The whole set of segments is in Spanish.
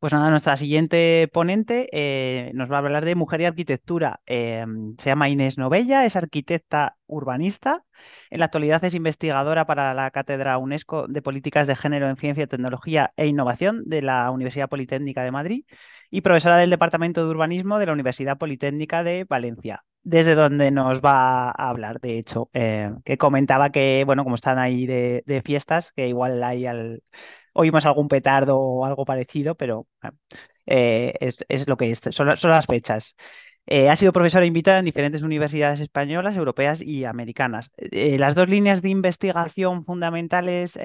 Pues nada, nuestra siguiente ponente eh, nos va a hablar de mujer y arquitectura. Em, se llama Inés Novella, es arquitecta urbanista. En la actualidad es investigadora para la Cátedra UNESCO de Políticas de Género en Ciencia, Tecnología e Innovación de la Universidad Politécnica de Madrid y profesora del Departamento de Urbanismo de la Universidad Politécnica de Valencia, desde donde nos va a hablar, de hecho, eh, que comentaba que, bueno, como están ahí de fiestas, que igual hay al oímos algún petardo o algo parecido, pero eh, es, lo que son, las fechas. Eh, ha sido profesora invitada en diferentes universidades españolas, europeas y americanas. Eh, las dos líneas de investigación fundamentales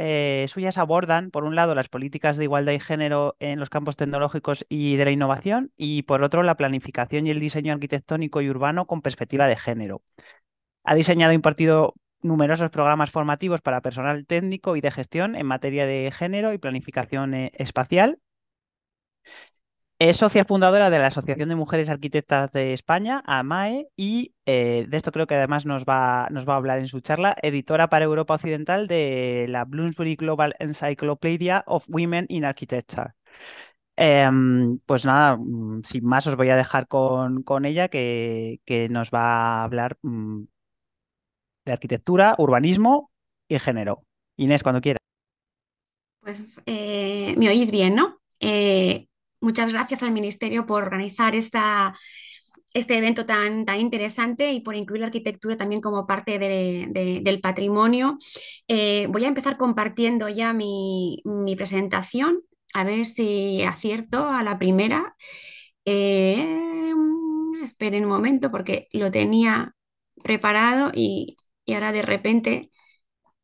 suyas abordan, por un lado, las políticas de igualdad y género en los campos tecnológicos y de la innovación, y por otro, la planificación y el diseño arquitectónico y urbano con perspectiva de género. Ha diseñado e impartido numerosos programas formativos para personal técnico y de gestión en materia de género y planificación eh, espacial. Es socia fundadora de la Asociación de Mujeres Arquitectas de España, AMAE, y eh, de esto creo que además nos va, nos va a hablar en su charla, editora para Europa Occidental de la Bloomsbury Global Encyclopedia of Women in Architecture. Em, pues nada, mm, sin más os voy a dejar con, ella que, que, nos va a hablar mm, de arquitectura, urbanismo y género. Inés, cuando quiera. Pues eh, me oís bien, ¿no? Eh, muchas gracias al Ministerio por organizar esta, este evento tan, interesante y por incluir la arquitectura también como parte del patrimonio. Eh, voy a empezar compartiendo ya mi, presentación, a ver si acierto a la primera. esperen un momento porque lo tenía preparado y y ahora de repente,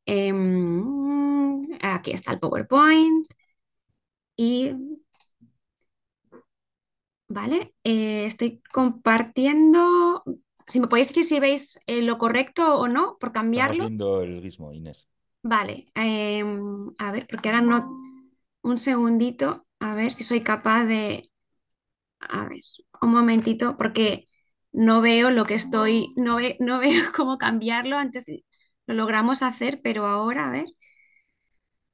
em, aquí está el PowerPoint y ¿vale? Eh, estoy compartiendo. Si me podéis decir si veis eh, lo correcto o no, por cambiarlo. Estamos viendo el mismo, Inés. Vale. Em, a ver, porque ahora no. Un segundito, a ver si soy capaz de. A ver, un momentito, porque no veo lo que estoy, no, no veo cómo cambiarlo. Antes lo logramos hacer, pero ahora, a ver.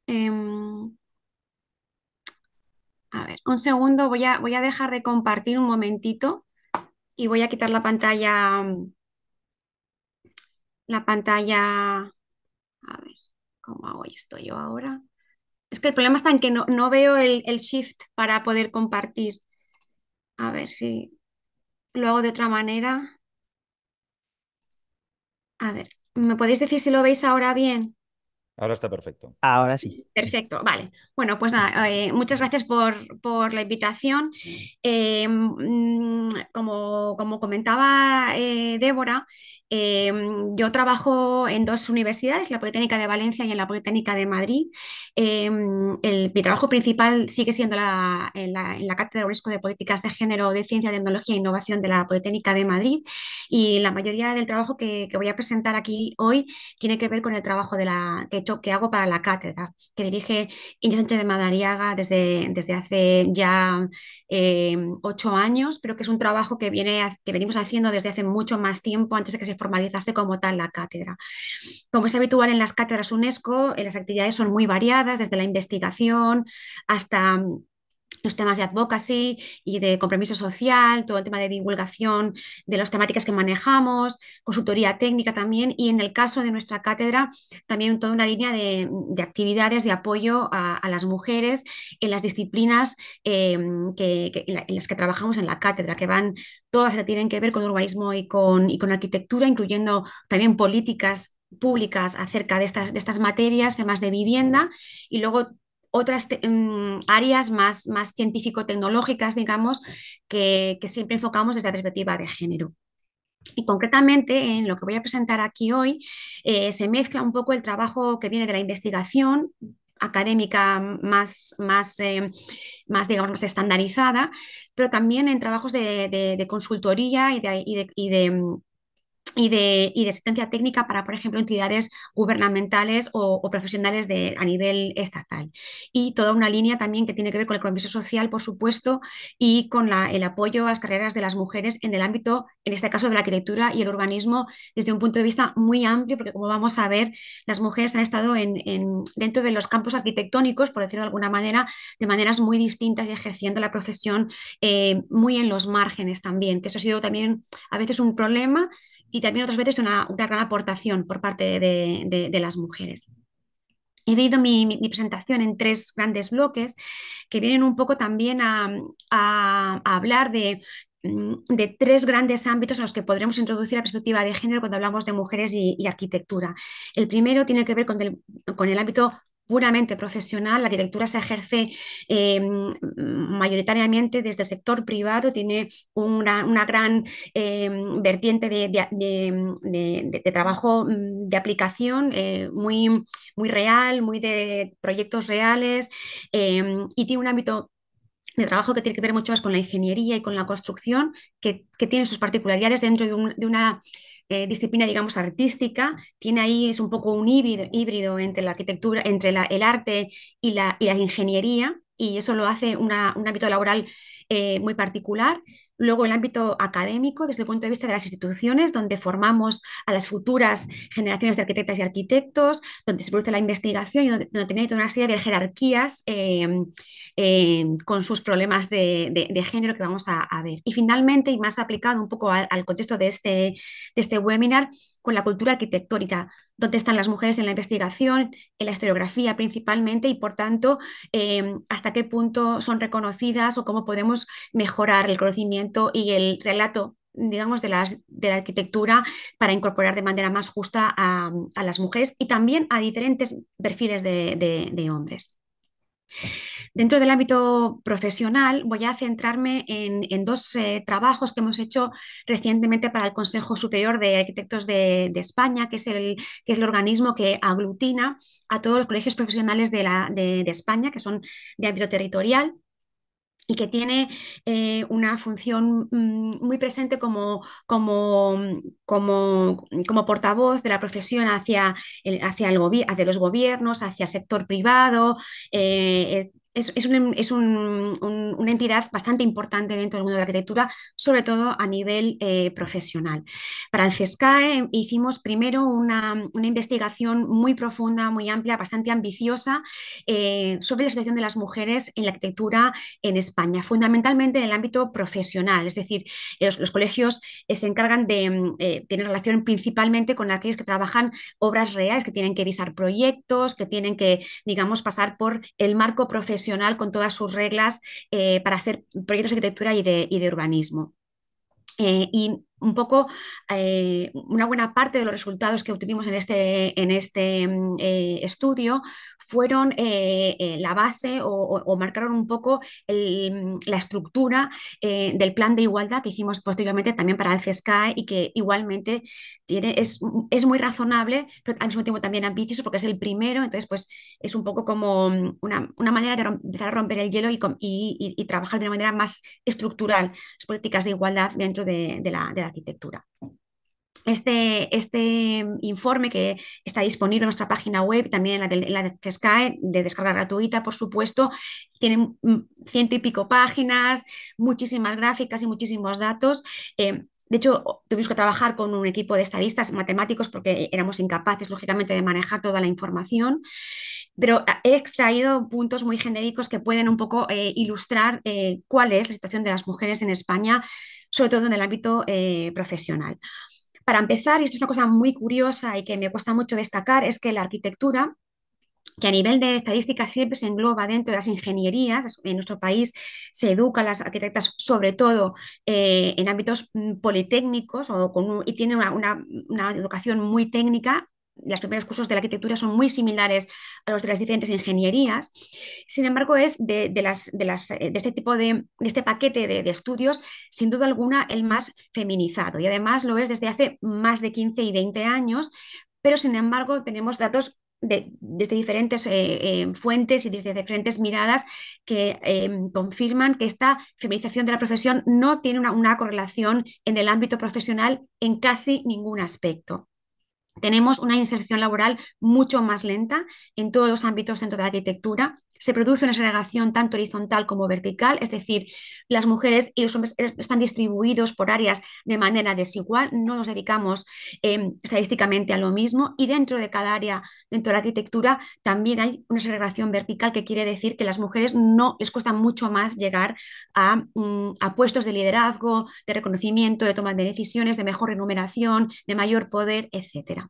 Em, a ver, un segundo, voy a, voy a dejar de compartir un momentito y voy a quitar la pantalla. La pantalla. A ver, ¿cómo hago esto yo ahora? Es que el problema está en que no, veo el, shift para poder compartir. A ver si. Sí lo hago de otra manera. A ver, ¿me podéis decir si lo veis ahora bien? Ahora está perfecto. Ahora sí. Perfecto, vale. Bueno, pues eh, muchas gracias por, la invitación. Eh, mm, como, comentaba eh, Débora, yo trabajo en dos universidades, la Politécnica de Valencia y en la Politécnica de Madrid. mi trabajo principal sigue siendo la, en, la, Cátedra UNESCO de Políticas de Género, de Ciencia, Tecnología e Innovación de la Politécnica de Madrid. Y la mayoría del trabajo que, que voy a presentar aquí hoy tiene que ver con el trabajo de la, que he hecho que hago para la cátedra, que dirige Inés Sánchez de Madariaga desde, desde hace ya eh, ocho años, pero que es un trabajo que, venimos haciendo desde hace mucho más tiempo antes de que se formalizase como tal la cátedra. Como es habitual en las cátedras UNESCO, eh, las actividades son muy variadas, desde la investigación hasta los temas de advocacy y de compromiso social, todo el tema de divulgación de las temáticas que manejamos, consultoría técnica también y en el caso de nuestra cátedra también toda una línea de, actividades de apoyo a, las mujeres en las disciplinas em, que, en las que trabajamos en la cátedra, que van todas tienen que ver con urbanismo y con, y con arquitectura, incluyendo también políticas públicas acerca de estas, de estas materias, temas de vivienda, y luego otras mm, áreas más, más científico-tecnológicas, digamos, que, siempre enfocamos desde la perspectiva de género. Y concretamente en lo que voy a presentar aquí hoy eh, se mezcla un poco el trabajo que viene de la investigación académica más, más, eh, más, digamos, más estandarizada, pero también en trabajos de, consultoría y de, mm, y de, y asistencia técnica para, por ejemplo, entidades gubernamentales o, profesionales de, a nivel estatal. Y toda una línea también que tiene que ver con el compromiso social, por supuesto, y con el apoyo a las carreras de las mujeres en el ámbito, en este caso, de la arquitectura y el urbanismo, desde un punto de vista muy amplio, porque como vamos a ver, las mujeres han estado en, dentro de los campos arquitectónicos, por decirlo de alguna manera, de maneras muy distintas y ejerciendo la profesión eh, muy en los márgenes también, que eso ha sido también a veces un problema y también otras veces una, gran aportación por parte de, las mujeres. He dividido mi, presentación en tres grandes bloques que vienen un poco también a, hablar mm, de, tres grandes ámbitos en los que podremos introducir la perspectiva de género cuando hablamos de mujeres y, arquitectura. El primero tiene que ver con el, con el ámbito puramente profesional. La arquitectura se ejerce em, mayoritariamente desde el sector privado, tiene una, gran em, vertiente de, trabajo mm, de aplicación eh, muy, muy real, muy de proyectos reales em, y tiene un ámbito de trabajo que tiene que ver mucho más con la ingeniería y con la construcción, que, tiene sus particularidades dentro de una eh, disciplina, digamos, artística. Tiene ahí, es un poco un híbrido, entre la arquitectura, entre el arte y la, ingeniería, y eso lo hace un ámbito laboral eh, muy particular. Luego el ámbito académico, desde el punto de vista de las instituciones, donde formamos a las futuras generaciones de arquitectas y arquitectos, donde se produce la investigación y donde, tiene una serie de jerarquías em, em, con sus problemas de, género que vamos a, ver. Y finalmente, y más aplicado un poco al, contexto de este, este webinar, con la cultura arquitectónica, dónde están las mujeres en la investigación, en la historiografía principalmente y por tanto em, hasta qué punto son reconocidas o cómo podemos mejorar el conocimiento y el relato digamos, de, de la arquitectura para incorporar de manera más justa a, las mujeres y también a diferentes perfiles de hombres. Dentro del ámbito profesional voy a centrarme en, dos eh, trabajos que hemos hecho recientemente para el Consejo Superior de Arquitectos de, España, que es, el, que es el organismo que aglutina a todos los colegios profesionales de, la, de, España, que son de ámbito territorial y que tiene eh, una función mm, muy presente como, como, como, como, portavoz de la profesión hacia, hacia, el hacia los gobiernos, hacia el sector privado, eh, es, em, una entidad bastante importante dentro del mundo de la arquitectura, sobre todo a nivel eh, profesional. Para el CESCAE em, hicimos primero una, investigación muy profunda, muy amplia, bastante ambiciosa eh, sobre la situación de las mujeres en la arquitectura en España, fundamentalmente en el ámbito profesional, es decir, los, colegios eh, se encargan de em, tener relación principalmente con aquellos que trabajan obras reales, que tienen que visar proyectos, que tienen que, digamos, pasar por el marco profesional con todas sus reglas eh, para hacer proyectos de arquitectura y de, urbanismo. Eh, un poco eh, una buena parte de los resultados que obtuvimos en este, en este mm, eh, estudio fueron eh, la base o, marcaron un poco mm, la estructura del plan de igualdad que hicimos posteriormente también para el CSCAE y que igualmente tiene, mm, es, muy razonable, pero al mismo tiempo también ambicioso porque es el primero, entonces pues es un poco como una, manera de empezar a romper el hielo y, trabajar de una manera más estructural las políticas de igualdad dentro de, de la arquitectura. Este, este, informe que está disponible en nuestra página web, también en la, de, de de descarga gratuita, por supuesto, tiene ciento y pico páginas, muchísimas gráficas y muchísimos datos. Eh, de hecho, tuvimos que trabajar con un equipo de estadistas matemáticos porque éramos incapaces, lógicamente, de manejar toda la información, pero he extraído puntos muy genéricos que pueden un poco eh, ilustrar eh, cuál es la situación de las mujeres en España sobre todo en el ámbito eh, profesional. Para empezar, y esto es una cosa muy curiosa y que me cuesta mucho destacar, es que la arquitectura que a nivel de estadística siempre se engloba dentro de las ingenierías. En nuestro país se a las arquitectas sobre todo eh, en ámbitos mm, politécnicos y tienen una, educación muy técnica los primeros cursos de la arquitectura son muy similares a los de las diferentes ingenierías. Sin embargo, es de, eh, este tipo de, este paquete de, estudios, sin duda alguna, el más feminizado. Y además lo es desde hace más de 15 y 20 años, pero sin embargo tenemos datos desde diferentes eh, eh, fuentes y desde diferentes miradas que em, confirman que esta feminización de la profesión no tiene una, correlación en el ámbito profesional en casi ningún aspecto. Tenemos una inserción laboral mucho más lenta en todos los ámbitos dentro de la arquitectura. Se produce una segregación tanto horizontal como vertical, es decir, las mujeres y los hombres están distribuidos por áreas de manera desigual, no nos dedicamos em, estadísticamente a lo mismo y dentro de cada área, dentro de la arquitectura, también hay una segregación vertical que quiere decir que las mujeres no les cuesta mucho más llegar a, mm, a puestos de liderazgo, de reconocimiento, de toma de decisiones, de mejor remuneración, de mayor poder, etcétera.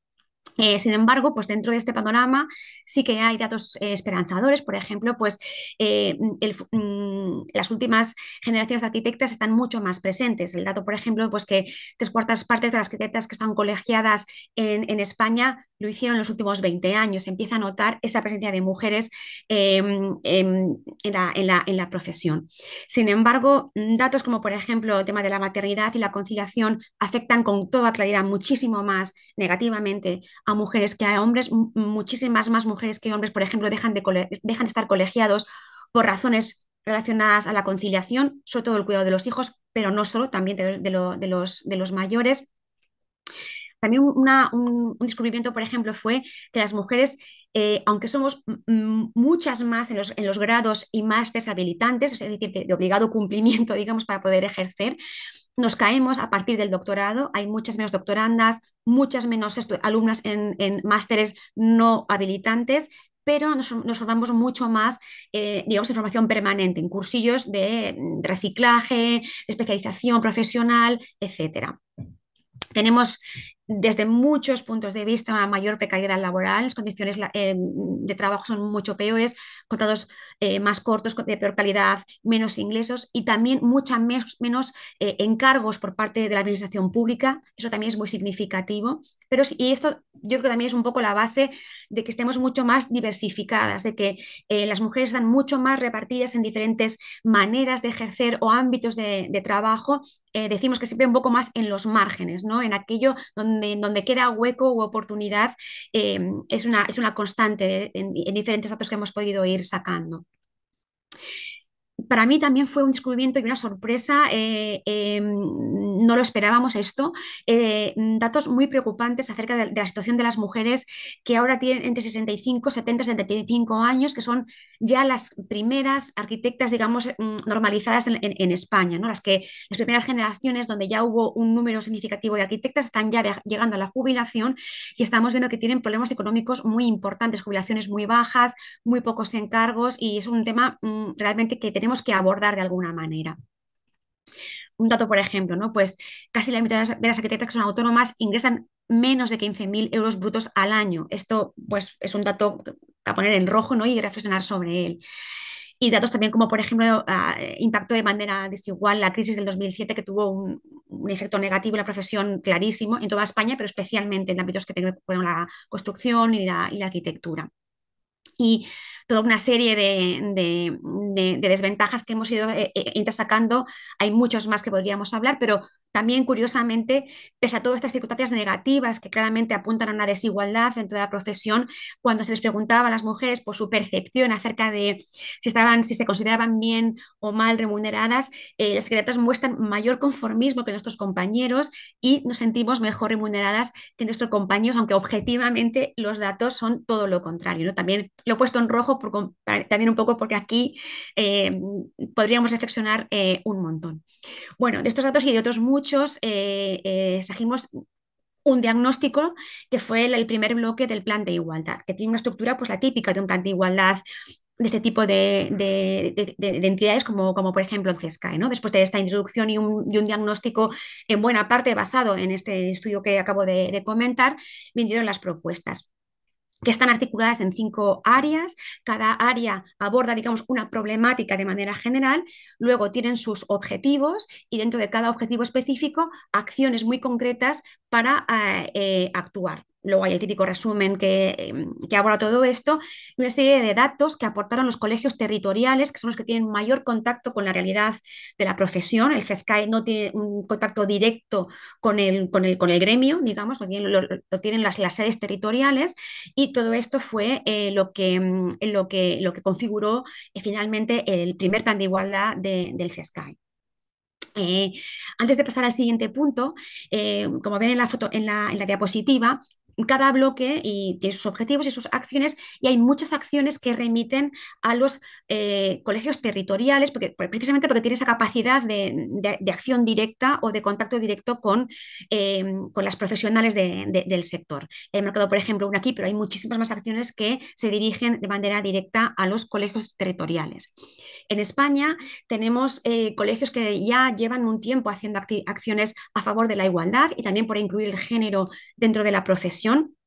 Eh, sin embargo, pues dentro de este panorama sí que hay datos eh, esperanzadores. Por ejemplo, pues eh, mm, las últimas generaciones de arquitectas están mucho más presentes. El dato, por ejemplo, pues que tres cuartas partes de las arquitectas que están colegiadas en, España lo hicieron en los últimos 20 años. Se empieza a notar esa presencia de mujeres em, em, en en la profesión. Sin embargo, mm, datos como, por ejemplo, el tema de la maternidad y la conciliación afectan con toda claridad muchísimo más negativamente a mujeres que a hombres, muchísimas más mujeres que hombres, por ejemplo, dejan de, dejan estar colegiados por razones relacionadas a la conciliación, sobre todo el cuidado de los hijos, pero no solo, también de, de los, de los mayores. También un, descubrimiento, por ejemplo, fue que las mujeres, eh, aunque somos muchas más en los, grados y más habilitantes, es decir, de, obligado cumplimiento, digamos, para poder ejercer, nos caemos a partir del doctorado, hay muchas menos doctorandas, muchas menos alumnas en, másteres no habilitantes, pero nos, formamos mucho más, eh, digamos, en formación permanente, en cursillos de mm, reciclaje, especialización profesional, etc. Tenemos desde muchos puntos de vista una mayor precariedad laboral, las condiciones eh, de trabajo son mucho peores, contados eh, más cortos, de peor calidad, menos ingresos y también mucha menos, eh, encargos por parte de la administración pública. Eso también es muy significativo. Pero, y esto yo creo que también es un poco la base de que estemos mucho más diversificadas, de que eh, las mujeres están mucho más repartidas en diferentes maneras de ejercer o ámbitos de trabajo eh, decimos que siempre un poco más en los márgenes, ¿no? En aquello donde, donde queda hueco u oportunidad eh, es, una, es una constante en diferentes datos que hemos podido ir sacando para mí también fue un descubrimiento y una sorpresa, eh, eh, no lo esperábamos esto, eh, datos muy preocupantes acerca de, la situación de las mujeres que ahora tienen entre 65, 70, 75 años, que son ya las primeras arquitectas, digamos, mm, normalizadas en, España, ¿no? las, que, las primeras generaciones donde ya hubo un número significativo de arquitectas están ya llegando a la jubilación y estamos viendo que tienen problemas económicos muy importantes, jubilaciones muy bajas, muy pocos encargos y es un tema mm, realmente que tenemos que abordar de alguna manera. Un dato, por ejemplo, ¿no? pues casi la mitad de las arquitectas que son autónomas ingresan menos de 15.000 euros brutos al año. Esto pues, es un dato a poner en rojo ¿no? y reflexionar sobre él y datos también como, por ejemplo, ah, impacto de manera desigual, la crisis del 2007 que tuvo un, efecto negativo en la profesión clarísimo en toda España, pero especialmente en ámbitos que tienen que ver con la construcción y la, y la arquitectura. Y toda una serie de, de, desventajas que hemos ido eh, eh, intersacando. Hay muchos más que podríamos hablar, pero también, curiosamente, pese a todas estas circunstancias negativas que claramente apuntan a una desigualdad dentro de la profesión, cuando se les preguntaba a las mujeres por su percepción acerca de si, estaban, si se consideraban bien o mal remuneradas, eh, las secretarias muestran mayor conformismo que nuestros compañeros y nos sentimos mejor remuneradas que nuestros compañeros, aunque objetivamente los datos son todo lo contrario. ¿no? También lo he puesto en rojo también un poco porque aquí eh, podríamos reflexionar eh, un montón. Bueno, de estos datos y de otros muy muchos eh, eh, trajimos un diagnóstico que fue el, primer bloque del plan de igualdad, que tiene una estructura pues la típica de un plan de igualdad de este tipo de, entidades como, como por ejemplo el CESCAE. ¿no? Después de esta introducción y y un, diagnóstico en buena parte basado en este estudio que acabo de, comentar, vinieron las propuestas que están articuladas en cinco áreas. Cada área aborda, digamos, una problemática de manera general. Luego tienen sus objetivos y dentro de cada objetivo específico, acciones muy concretas para eh, eh, actuar luego hay el típico resumen que, em, que todo esto, una serie de datos que aportaron los colegios territoriales, que son los que tienen mayor contacto con la realidad de la profesión. El Cescai no tiene un contacto directo con el, con el, gremio, digamos, lo tienen, las, sedes territoriales, y todo esto fue eh, lo, que, em, lo, que, lo que configuró eh, finalmente el primer plan de igualdad del Cescai eh, antes de pasar al siguiente punto, como ven en la, foto, en la, en la diapositiva, cada bloque y tiene sus objetivos y sus acciones y hay muchas acciones que remiten a los eh, colegios territoriales porque, precisamente porque tiene esa capacidad de, acción directa o de contacto directo con, eh, las profesionales del sector. He marcado, por ejemplo, una aquí, pero hay muchísimas más acciones que se dirigen de manera directa a los colegios territoriales. En España tenemos eh, colegios que ya llevan un tiempo haciendo acciones a favor de la igualdad y también por incluir el género dentro de la profesión información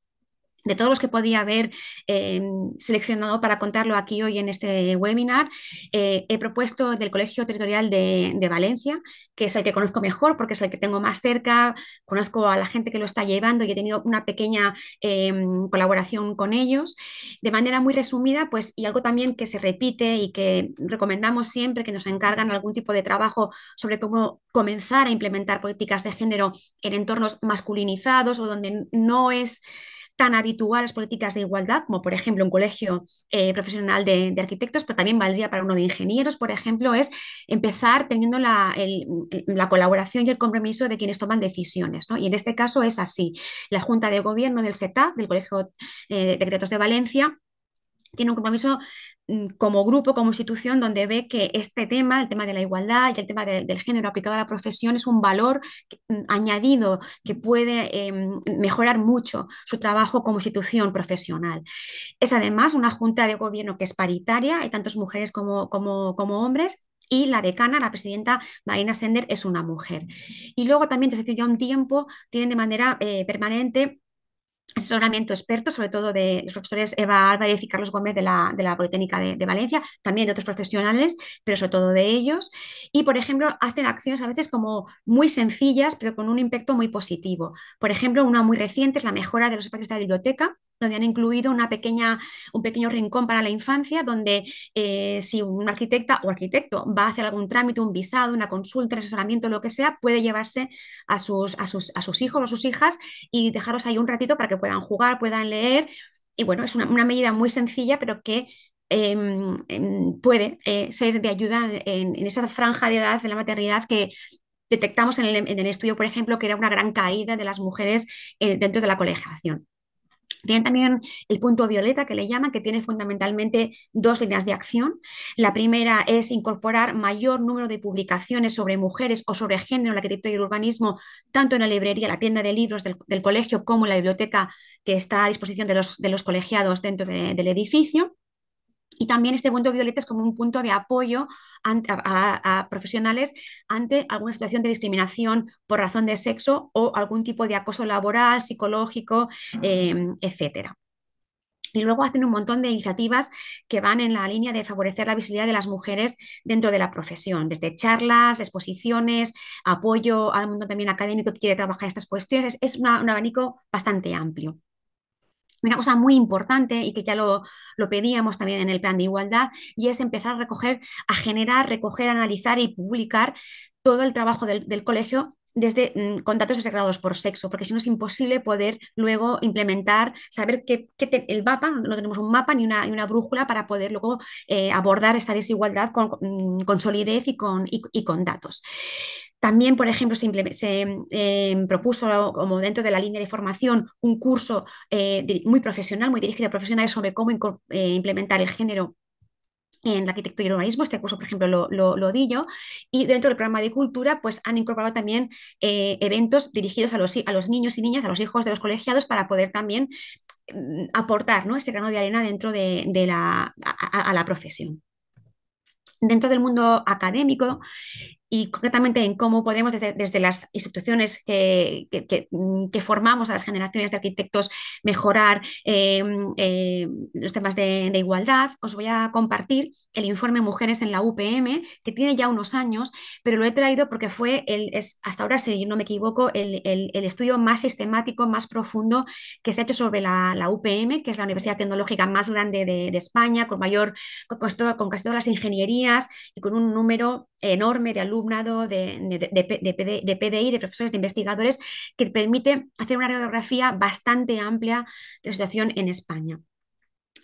de todos los que podía haber eh, seleccionado para contarlo aquí hoy en este webinar, eh, he propuesto del Colegio Territorial de, Valencia, que es el que conozco mejor porque es el que tengo más cerca, conozco a la gente que lo está llevando y he tenido una pequeña em, colaboración con ellos. De manera muy resumida, pues, y algo también que se repite y que recomendamos siempre que nos encargan algún tipo de trabajo sobre cómo comenzar a implementar políticas de género en entornos masculinizados o donde no es tan habituales políticas de igualdad, como por ejemplo un colegio eh, profesional de, arquitectos, pero también valdría para uno de ingenieros, por ejemplo, es empezar teniendo la, colaboración y el compromiso de quienes toman decisiones. Y en este caso es así. La Junta de Gobierno del CETA, del Colegio eh, de Arquitectos de Valencia, tiene un compromiso mm, como grupo, como institución, donde ve que este tema, el tema de la igualdad y el tema del género aplicado a la profesión, es un valor mm, añadido que puede em, mejorar mucho su trabajo como institución profesional. Es además una junta de gobierno que es paritaria, hay tantas mujeres como, como, como hombres, y la decana, la presidenta Marina Sender, es una mujer. Y luego también, desde hace ya un tiempo, tienen de manera eh, permanente asesoramiento experto, sobre todo de los profesores Eva Álvarez y Carlos Gómez de la, Politécnica de, de, Valencia, también de otros profesionales, pero sobre todo de ellos. Y, por ejemplo, hacen acciones a veces como muy sencillas, pero con un impacto muy positivo. Por ejemplo, una muy reciente es la mejora de los espacios de la biblioteca, donde han incluido una pequeña, un pequeño rincón para la infancia, donde eh, si un arquitecta o arquitecto va a hacer algún trámite, un visado, una consulta, un asesoramiento, lo que sea, puede llevarse a sus, a sus, a sus hijos o sus hijas y dejarlos ahí un ratito para que puedan jugar, puedan leer. Y bueno, es una, medida muy sencilla, pero que em, em, puede eh, ser de ayuda en, esa franja de edad de la maternidad que, detectamos en el, estudio, por ejemplo, que era una gran caída de las mujeres eh, dentro de la colegiación. Tienen también el punto violeta que le llaman, que tiene fundamentalmente dos líneas de acción. La primera es incorporar mayor número de publicaciones sobre mujeres o sobre género, en la arquitectura y el urbanismo, tanto en la librería, la tienda de libros del, colegio, como en la biblioteca que está a disposición de los, de los colegiados dentro del edificio. Y también este punto violeta es como un punto de apoyo a, profesionales ante alguna situación de discriminación por razón de sexo o algún tipo de acoso laboral, psicológico, em, etc. y luego hacen un montón de iniciativas que van en la línea de favorecer la visibilidad de las mujeres dentro de la profesión, desde charlas, exposiciones, apoyo al mundo también académico que quiere trabajar estas cuestiones. Es, un abanico bastante amplio. Una cosa muy importante y que ya lo, pedíamos también en el plan de igualdad y es empezar a recoger, a generar, recoger, analizar y publicar todo el trabajo del, colegio desde mm, con datos segregados por sexo, porque si no es imposible poder luego implementar, saber qué, el mapa, no tenemos un mapa ni una, brújula para poder luego eh, abordar esta desigualdad mm, con, solidez y con, y con datos. También, por ejemplo, se, em, propuso como dentro de la línea de formación un curso eh, muy profesional, muy dirigido a profesionales sobre cómo eh, implementar el género en la arquitectura y el urbanismo, este curso, por ejemplo, lo, lo, di yo, y dentro del programa de cultura, pues han incorporado también eh, eventos dirigidos a los, a los niños y niñas, a los hijos de los colegiados, para poder también mm, aportar ¿no? ese grano de arena dentro de, la, a la profesión dentro del mundo académico y concretamente en cómo podemos desde, las instituciones que, mm, que, formamos a las generaciones de arquitectos mejorar em, em, los temas de, igualdad, os voy a compartir el informe Mujeres en la UPM, que tiene ya unos años, pero lo he traído porque fue, el, es, hasta ahora, si no me equivoco, el, estudio más sistemático, más profundo que se ha hecho sobre la, UPM, que es la universidad tecnológica más grande de, España, con mayor, con, pues, con casi todas las ingenierías y con un número enorme de alumnos de, de, de, PDI, de profesores, de investigadores, que permite hacer una radiografía bastante amplia de la situación en España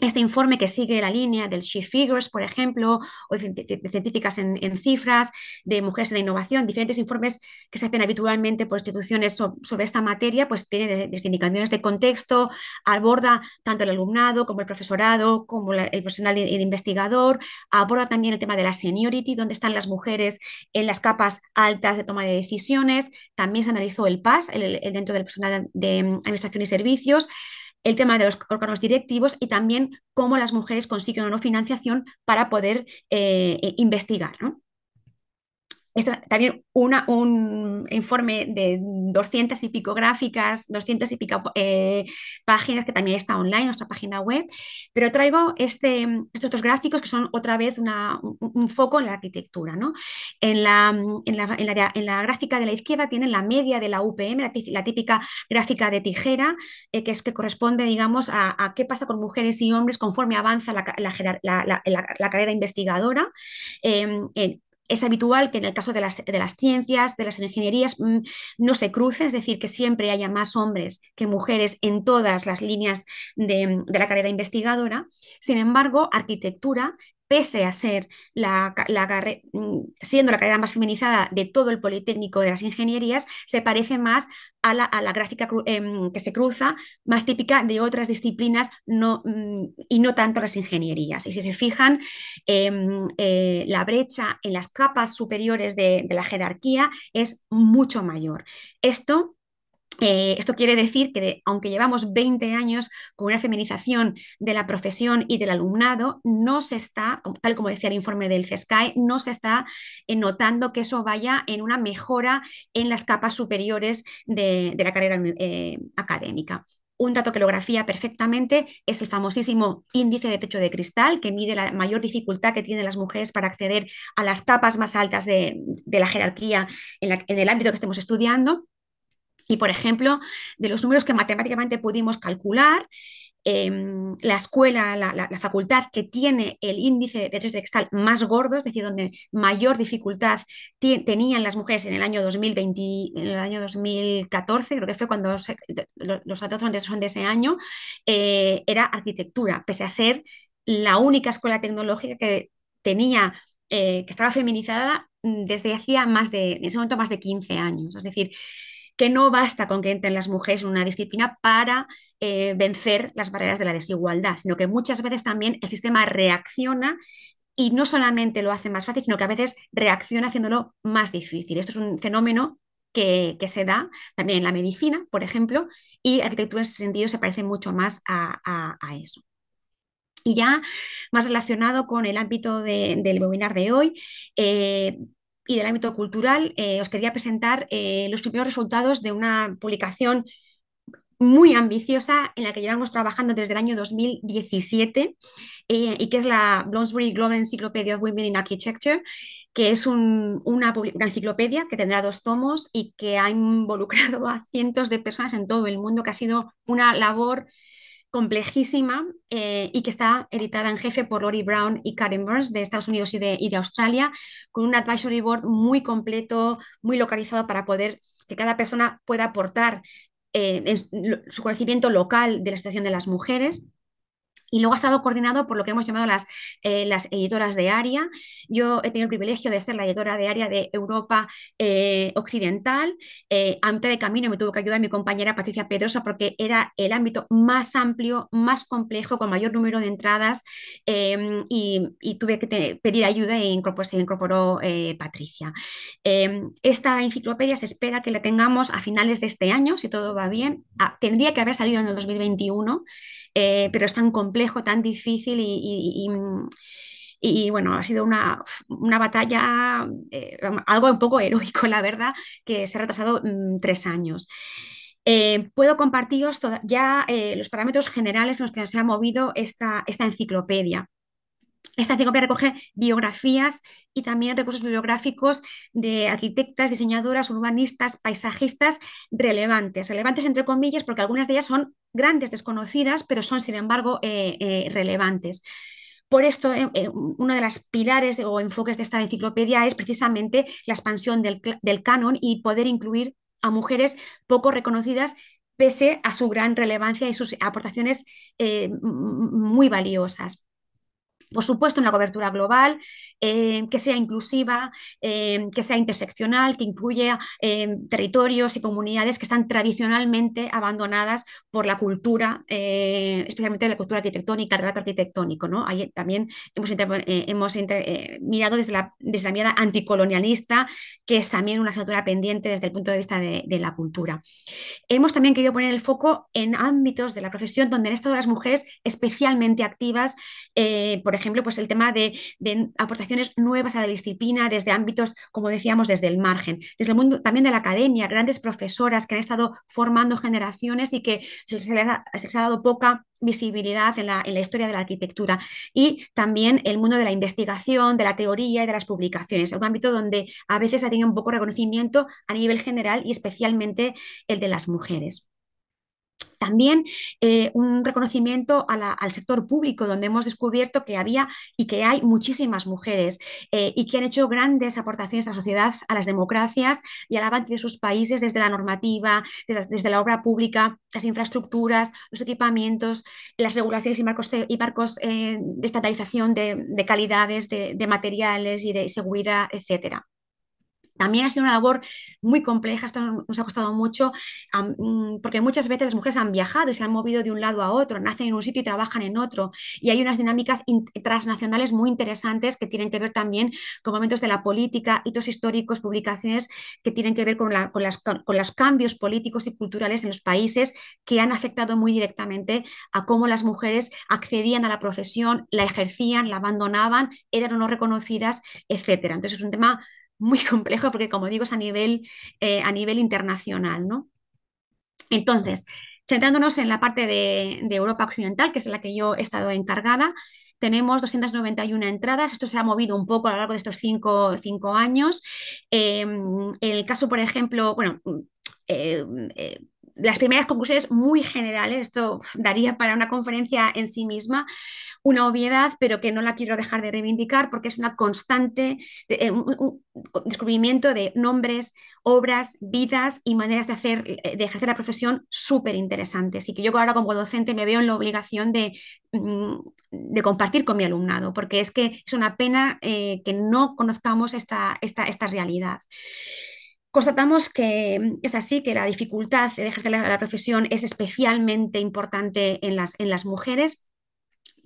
este informe que sigue la línea del She Figures, por ejemplo, o de científicas en, cifras, de mujeres en la innovación, diferentes informes que se hacen habitualmente por instituciones sobre esta materia, pues tiene indicaciones de contexto, aborda tanto el alumnado como el profesorado, como el personal de, investigador, aborda también el tema de la seniority, dónde están las mujeres en las capas altas de toma de decisiones, también se analizó el PAS dentro del personal de administración y servicios, el tema de los órganos directivos y también cómo las mujeres consiguen o no financiación para poder eh, eh, investigar. Esto también una, un informe de 200 y pico gráficas, 200 y pico eh, páginas que también está online, nuestra página web, pero traigo este, estos dos gráficos que son otra vez un, foco en la arquitectura. En, la, en, la, gráfica de la izquierda tienen la media de la UPM, la, típica gráfica de tijera, eh, que es que corresponde digamos, a, qué pasa con mujeres y hombres conforme avanza la, carrera investigadora. Em, es habitual que en el caso de las, ciencias, de las ingenierías, mm, no se cruce, es decir, que siempre haya más hombres que mujeres en todas las líneas de, de la carrera investigadora. Sin embargo, arquitectura pese a ser la, mm, siendo la carrera más feminizada de todo el Politécnico de las Ingenierías, se parece más a la, gráfica em, que se cruza, más típica de otras disciplinas mm, y no tanto las ingenierías. Y si se fijan, em, eh, la brecha en las capas superiores de, de la jerarquía es mucho mayor. Esto eh, esto quiere decir que aunque llevamos 20 años con una feminización de la profesión y del alumnado, no se está, tal como decía el informe del CESCAE, no se está eh, notando que eso vaya en una mejora en las capas superiores de, la carrera eh, académica un dato que lo grafía perfectamente es el famosísimo índice de techo de cristal, que mide la mayor dificultad que tienen las mujeres para acceder a las capas más altas de, la jerarquía en, el ámbito que estemos estudiando. Y, por ejemplo, de los números que matemáticamente pudimos calcular, em, la escuela, la, facultad que tiene el índice de derechos textal más gordo, es decir, donde mayor dificultad tenían las mujeres en el año 2020, en el año 2014, creo que fue cuando los datos son de ese año, eh, era arquitectura, pese a ser la única escuela tecnológica que tenía, eh, que estaba feminizada mm, desde hacía más de, en ese momento, más de 15 años. Es decir, que no basta con que entren las mujeres en una disciplina para eh, vencer las barreras de la desigualdad, sino que muchas veces también el sistema reacciona y no solamente lo hace más fácil, sino que a veces reacciona haciéndolo más difícil. Esto es un fenómeno que, se da también en la medicina, por ejemplo, y arquitectura en ese sentido se parece mucho más a, eso. Y ya más relacionado con el ámbito del webinar de hoy, eh, y del ámbito cultural, eh, os quería presentar eh, los primeros resultados de una publicación muy ambiciosa en la que llevamos trabajando desde el año 2017 eh, y que es la Bloomsbury Global Encyclopedia of Women in Architecture, que es una, enciclopedia que tendrá dos tomos y que ha involucrado a cientos de personas en todo el mundo, que ha sido una labor complejísima eh, y que está editada en jefe por Lori Brown y Karen Burns de Estados Unidos y de, Australia, con un advisory board muy completo, muy localizado para poder que cada persona pueda aportar eh, su conocimiento local de la situación de las mujeres. Y luego ha estado coordinado por lo que hemos llamado las, eh, las editoras de área. Yo he tenido el privilegio de ser la editora de área de Europa eh, Occidental. Eh, Ante de camino me tuvo que ayudar mi compañera Patricia Pedrosa porque era el ámbito más amplio, más complejo, con mayor número de entradas em, y, tuve que pedir ayuda e se incorporó Patricia. Em, esta enciclopedia se espera que la tengamos a finales de este año, si todo va bien. Ah, tendría que haber salido en el 2021. Eh, pero es tan complejo, tan difícil y, bueno, ha sido una, batalla, eh, algo un poco heroico, la verdad, que se ha retrasado mm, tres años. Eh, puedo compartiros ya los parámetros generales en los que se ha movido esta enciclopedia. Esta enciclopedia recoge biografías y también recursos bibliográficos de arquitectas, diseñadoras, urbanistas, paisajistas relevantes. Relevantes entre comillas porque algunas de ellas son grandes desconocidas, pero son sin embargo eh, eh, relevantes. Por esto, eh, uno de los pilares o enfoques de esta enciclopedia es precisamente la expansión del, canon y poder incluir a mujeres poco reconocidas pese a su gran relevancia y sus aportaciones muy valiosas por supuesto, una cobertura global, eh, que sea inclusiva, eh, que sea interseccional, que incluya eh, territorios y comunidades que están tradicionalmente abandonadas por la cultura, especialmente la cultura arquitectónica, el relato arquitectónico. ¿no? también hemos, mirado desde la, mirada anticolonialista, que es también una asignatura pendiente desde el punto de vista de, la cultura. Hemos también querido poner el foco en ámbitos de la profesión donde han estado las mujeres especialmente activas. Por por ejemplo, pues el tema de, aportaciones nuevas a la disciplina desde ámbitos, como decíamos, desde el margen, desde el mundo también de la academia, grandes profesoras que han estado formando generaciones y que se les ha, dado poca visibilidad en la, historia de la arquitectura y también el mundo de la investigación, de la teoría y de las publicaciones, un ámbito donde a veces ha tenido un poco reconocimiento a nivel general y especialmente el de las mujeres. También eh, un reconocimiento al sector público, donde hemos descubierto que había y que hay muchísimas mujeres eh, y que han hecho grandes aportaciones a la sociedad, a las democracias y al avance de sus países desde la normativa, desde la, obra pública, las infraestructuras, los equipamientos, las regulaciones y marcos, eh, de estatalización de, calidades, de, de materiales y de seguridad, etcétera. También ha sido una labor muy compleja, esto nos ha costado mucho, mm, porque muchas veces las mujeres han viajado y se han movido de un lado a otro, nacen en un sitio y trabajan en otro. Y hay unas dinámicas transnacionales muy interesantes que tienen que ver también con momentos de la política, hitos históricos, publicaciones que tienen que ver con, los cambios políticos y culturales en los países que han afectado muy directamente a cómo las mujeres accedían a la profesión, la ejercían, la abandonaban, eran o no reconocidas, etc. Entonces es un tema muy complejo porque, como digo, es a nivel, eh, a nivel internacional. ¿no? Entonces, centrándonos en la parte de, Europa Occidental, que es la que yo he estado encargada, tenemos 291 entradas. Esto se ha movido un poco a lo largo de estos cinco, años. Eh, el caso, por ejemplo, bueno, eh, eh, las primeras conclusiones muy generales, esto daría para una conferencia en sí misma, una obviedad, pero que no la quiero dejar de reivindicar porque es una constante eh, un, descubrimiento de nombres, obras, vidas y maneras de, hacer, eh, de ejercer la profesión súper interesantes y que yo ahora como docente me veo en la obligación de, mm, compartir con mi alumnado, porque es que es una pena eh, que no conozcamos esta, esta, esta realidad. Constatamos que mm, es así, que la dificultad de ejercer la, profesión es especialmente importante en las, en las mujeres,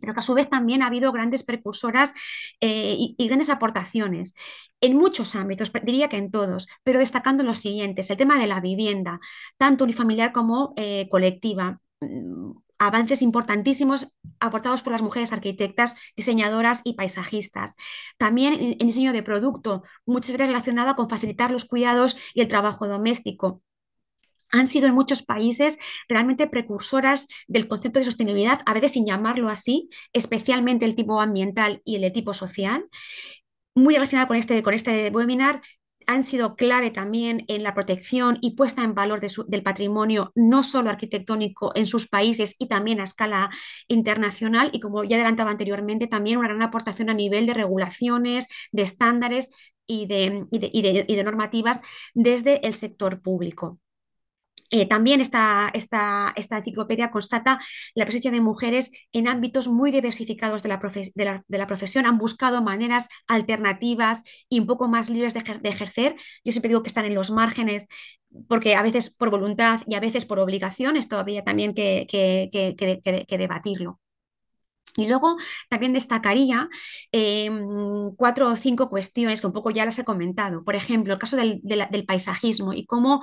pero que a su vez también ha habido grandes precursoras eh, y, grandes aportaciones en muchos ámbitos, diría que en todos, pero destacando los siguientes, el tema de la vivienda, tanto unifamiliar como eh, colectiva mm, avances importantísimos aportados por las mujeres arquitectas, diseñadoras y paisajistas. También en diseño de producto, muchas veces relacionado con facilitar los cuidados y el trabajo doméstico. Han sido en muchos países realmente precursoras del concepto de sostenibilidad, a veces sin llamarlo así, especialmente el tipo ambiental y el de tipo social muy relacionada con este, con este webinar han sido clave también en la protección y puesta en valor del patrimonio, no solo arquitectónico en sus países y también a escala internacional. Y como ya adelantaba anteriormente, también una gran aportación a nivel de regulaciones, de estándares y de normativas desde el sector público. Eh, también esta, esta, esta, enciclopedia constata la presencia de mujeres en ámbitos muy diversificados de la, profesión. Han buscado maneras alternativas y un poco más libres de, ejercer. Yo siempre digo que están en los márgenes porque a veces por voluntad y a veces por obligación, esto habría también que debatirlo. Y luego también destacaría em, cuatro o cinco cuestiones que un poco ya las he comentado. Por ejemplo, el caso del, paisajismo y cómo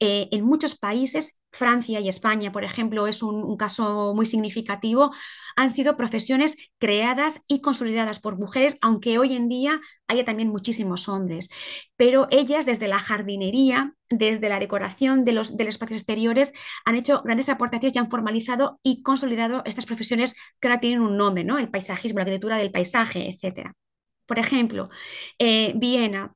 eh, en muchos países Francia y España, por ejemplo, es un, caso muy significativo, han sido profesiones creadas y consolidadas por mujeres, aunque hoy en día haya también muchísimos hombres. Pero ellas, desde la jardinería, desde la decoración de los, espacios exteriores, han hecho grandes aportaciones y han formalizado y consolidado estas profesiones que ahora tienen un nombre, ¿no? El paisajismo, la arquitectura del paisaje, etc. Por ejemplo, eh, Viena,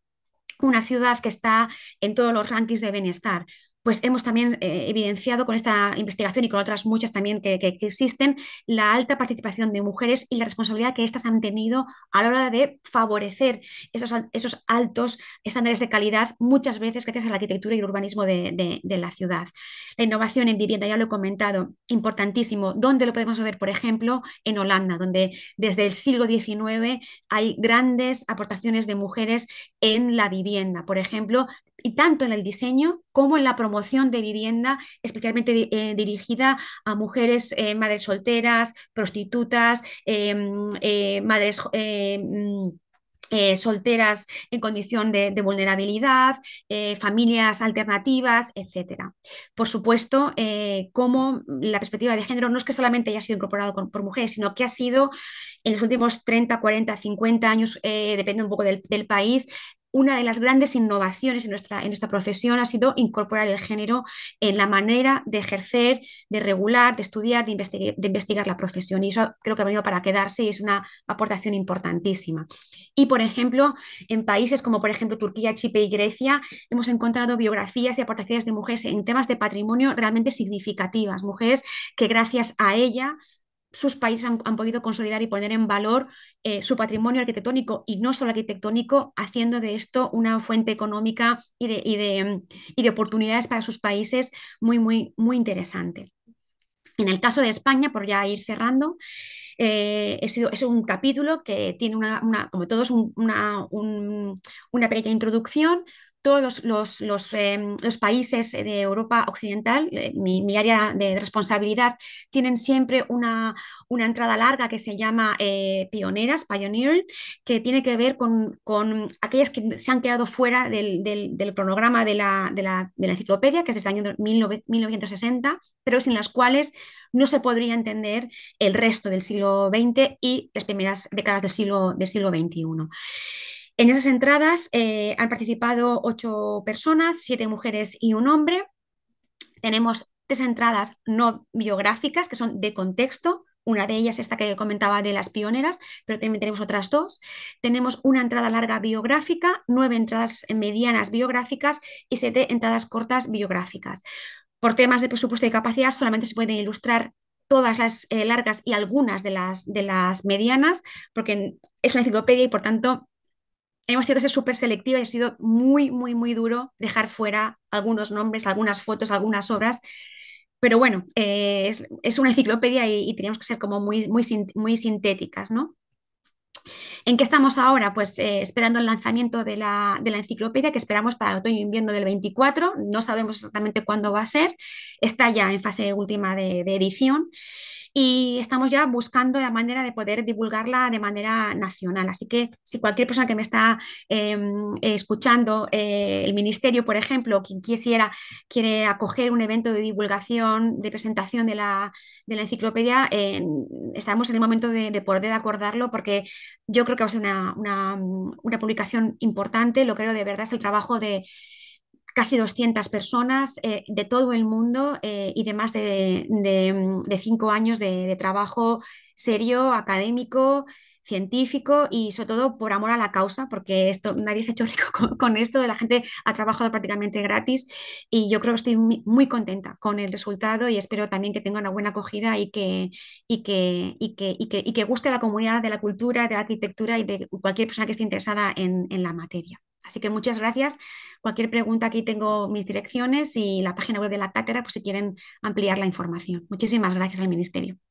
una ciudad que está en todos los rankings de bienestar pues hemos también eh, evidenciado con esta investigación y con otras muchas también que, existen la alta participación de mujeres y la responsabilidad que éstas han tenido a la hora de favorecer esos, esos altos estándares de calidad muchas veces gracias a la arquitectura y el urbanismo de, de la ciudad. La innovación en vivienda, ya lo he comentado, importantísimo. ¿Dónde lo podemos ver? Por ejemplo, en Holanda, donde desde el siglo XIX hay grandes aportaciones de mujeres en la vivienda. Por ejemplo, y tanto en el diseño como en la promoción de vivienda, especialmente eh, dirigida a mujeres, eh, madres solteras, prostitutas, eh, mm, madres... Mm, solteras en condición de, vulnerabilidad, familias alternativas, etc. Por supuesto, como la perspectiva de género no es que solamente haya sido incorporado por mujeres, sino que ha sido en los últimos 30, 40, 50 años, depende un poco del país, una de las grandes innovaciones en nuestra, en nuestra profesión ha sido incorporar el género en la manera de ejercer, de regular, de estudiar, de, investigar, la profesión. Y eso creo que ha venido para quedarse y es una aportación importantísima. Y, por ejemplo, en países como, por ejemplo, Turquía, Chipre y Grecia, hemos encontrado biografías y aportaciones de mujeres en temas de patrimonio realmente significativas, mujeres que gracias a ella sus países han, podido consolidar y poner en valor eh, su patrimonio arquitectónico y no solo arquitectónico, haciendo de esto una fuente económica y de, oportunidades para sus países muy, muy, muy interesante. En el caso de España, por ya ir cerrando, eh, es, un capítulo que tiene, una, como todos, una, una, pequeña introducción Em, los, países de Europa Occidental, eh, mi, área de responsabilidad, tienen siempre una, entrada larga que se llama eh, pioneras, pioneer, que tiene que ver con, aquellas que se han quedado fuera del, cronograma de la, enciclopedia, que es desde el año 1960, pero sin las cuales no se podría entender el resto del siglo XX y las primeras décadas del siglo XXI. En esas entradas eh, han participado ocho personas, siete mujeres y un hombre. Tenemos tres entradas no biográficas que son de contexto. Una de ellas, esta que comentaba de las pioneras, pero también tenemos otras dos. Tenemos una entrada larga biográfica, nueve entradas medianas biográficas y siete entradas cortas biográficas. Por temas de presupuesto y capacidad, solamente se pueden ilustrar todas las eh, largas y algunas de las, de las medianas, porque es una enciclopedia y por tanto hemos sido ser súper selectiva y ha sido muy, muy, muy duro dejar fuera algunos nombres, algunas fotos, algunas obras. Pero bueno, eh, es, una enciclopedia y, y, teníamos que ser como muy, muy, sintéticas, ¿no? ¿En qué estamos ahora? Pues eh, esperando el lanzamiento de la, enciclopedia que esperamos para el otoño-invierno del 24. No sabemos exactamente cuándo va a ser. Está ya en fase última de edición y estamos ya buscando la manera de poder divulgarla de manera nacional. Así que si cualquier persona que me está em, escuchando, eh, el ministerio, por ejemplo, quien quisiera, quiere acoger un evento de divulgación, de presentación de la, enciclopedia, estamos en el momento de, de, poder acordarlo porque yo creo que va a ser una, una publicación importante, lo creo de verdad, es el trabajo de casi 200 personas eh, de todo el mundo eh, y de más mm, de, cinco años de trabajo serio, académico, científico y sobre todo por amor a la causa, porque esto nadie se ha hecho rico con, esto, la gente ha trabajado prácticamente gratis y yo creo que estoy muy, contenta con el resultado y espero también que tenga una buena acogida y que, y que, que, guste a la comunidad de la cultura, de la arquitectura y de cualquier persona que esté interesada en, la materia. Así que muchas gracias. Cualquier pregunta aquí tengo mis direcciones y la página web de la cátedra pues, si quieren ampliar la información. Muchísimas gracias al Ministerio.